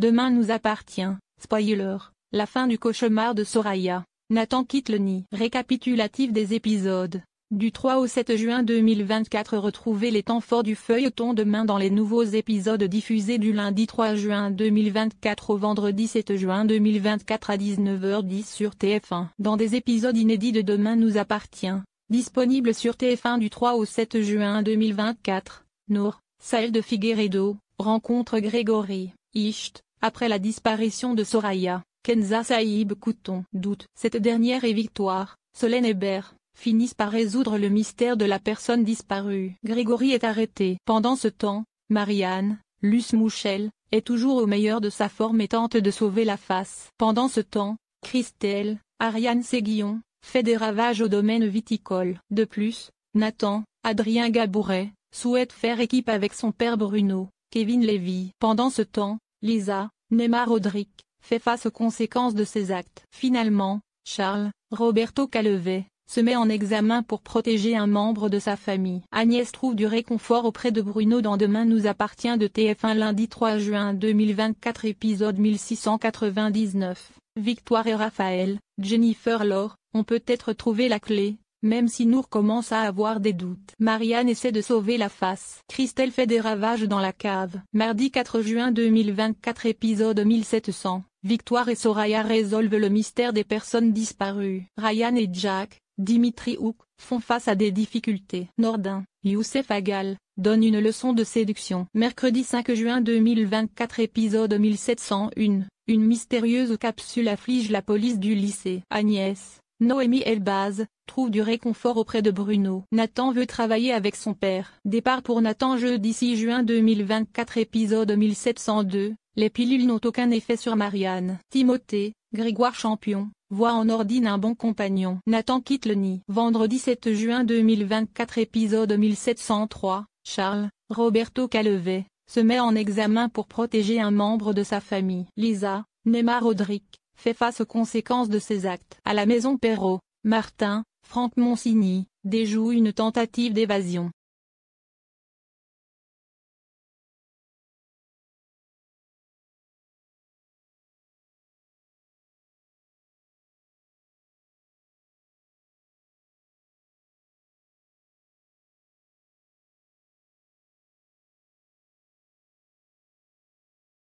Demain nous appartient, spoiler, la fin du cauchemar de Soraya. Nathan quitte Récapitulatif des épisodes. Du 3 au 7 juin 2024 retrouvez les temps forts du feuilleton demain dans les nouveaux épisodes diffusés du lundi 3 juin 2024 au vendredi 7 juin 2024 à 19h10 sur TF1. Dans des épisodes inédits de Demain nous appartient, disponible sur TF1 du 3 au 7 juin 2024, Nour, Saël de Figueredo, rencontre Grégory, Icht, après la disparition de Soraya, Kenza Saïb Couton doute. Cette dernière et Victoire, Solène Hébert, finissent par résoudre le mystère de la personne disparue. Grégory est arrêté. Pendant ce temps, Marianne, Luce Mouchel, est toujours au meilleur de sa forme et tente de sauver la face. Pendant ce temps, Christelle, Ariane Séguillon, fait des ravages au domaine viticole. De plus, Nathan, Adrien Gabouret, souhaite faire équipe avec son père Bruno, Kevin Lévy. Pendant ce temps, Lisa, Neymar Roderick, fait face aux conséquences de ses actes. Finalement, Charles, Roberto Callevet, se met en examen pour protéger un membre de sa famille. Agnès trouve du réconfort auprès de Bruno dans Demain nous appartient de TF1 lundi 3 juin 2024 épisode 1699. Victoire et Raphaël, Jennifer Laure, ont peut-être trouvé la clé, même si Nour commence à avoir des doutes. Marianne essaie de sauver la face. Christelle fait des ravages dans la cave. Mardi 4 juin 2024 épisode 1700. Victoire et Soraya résolvent le mystère des personnes disparues. Ryan et Jack, Dimitri Hook, font face à des difficultés. Nordin, Youssef Agal, donne une leçon de séduction. Mercredi 5 juin 2024 épisode 1701, une mystérieuse capsule afflige la police du lycée. Agnès, Noémie Elbaz, trouve du réconfort auprès de Bruno. Nathan veut travailler avec son père. Départ pour Nathan jeudi 6 juin 2024 épisode 1702, les pilules n'ont aucun effet sur Marianne. Timothée, Grégoire Champion, voit en Ordine un bon compagnon. Nathan quitte le nid. Vendredi 7 juin 2024 épisode 1703, Charles, Roberto Calevet, se met en examen pour protéger un membre de sa famille. Lisa, Neymar Rodrigue, fait face aux conséquences de ses actes. À la maison Perrault, Martin, Franck Monsigny, déjoue une tentative d'évasion.